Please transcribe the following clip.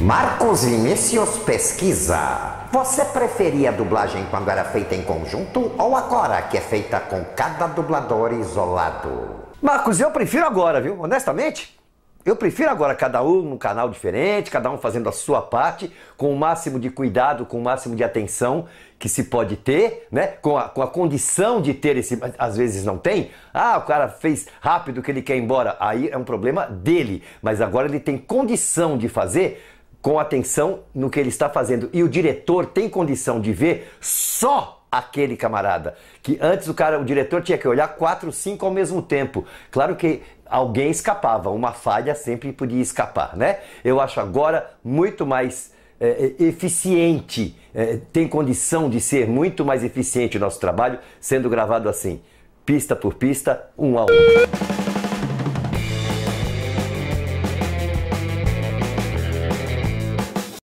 Marcos Vinícius pesquisa. Você preferia a dublagem quando era feita em conjunto ou agora que é feita com cada dublador isolado? Marcos, eu prefiro agora, viu? Honestamente, eu prefiro agora cada um num canal diferente, cada um fazendo a sua parte, com o máximo de cuidado, com o máximo de atenção que se pode ter, né? Com a, com a condição de ter esse. Às vezes não tem. Ah, o cara fez rápido que ele quer ir embora. Aí é um problema dele. Mas agora ele tem condição de fazer com atenção no que ele está fazendo. E o diretor tem condição de ver só aquele camarada. Que antes o cara, o diretor tinha que olhar quatro, cinco ao mesmo tempo. Claro que alguém escapava, uma falha sempre podia escapar, né? Eu acho agora muito mais é, eficiente, é, tem condição de ser muito mais eficiente o nosso trabalho sendo gravado assim, pista por pista, um a um.